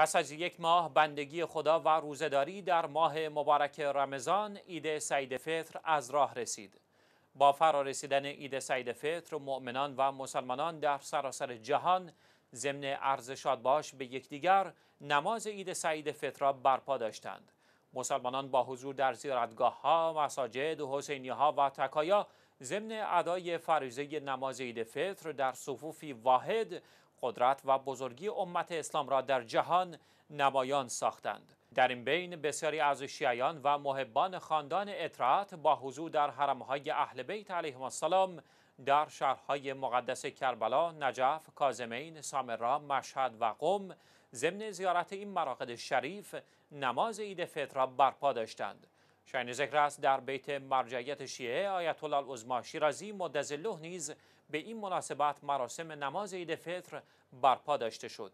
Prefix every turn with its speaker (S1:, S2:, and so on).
S1: پس از یک ماه بندگی خدا و روزداری در ماه مبارک رمضان ایده سعید فطر از راه رسید با فرا رسیدن ایده سعید فطر مؤمنان و مسلمانان در سراسر جهان ضمن عرض شادباش به یکدیگر نماز عید سعید فطر را برپا داشتند مسلمانان با حضور در زیارتگاه ها، مساجد، حسینی ها و تکایا ضمن ادای فریضه نماز عید فطر در صفوفی واحد قدرت و بزرگی امت اسلام را در جهان نمایان ساختند در این بین بسیاری از شیعیان و محبان خاندان اطراعت با حضور در حرمهای اهل بیت علیهم السلام در شهرهای مقدس کربلا، نجف، کازمین، سامرا، مشهد و قم ضمن زیارت این مراقد شریف نماز عید فطر را برپا داشتند شاین ذکر است در بیت مرجعیت شیعه آیت الله العظما شیرازی مدظله نیز به این مناسبت مراسم نماز عید فطر برپا داشته شد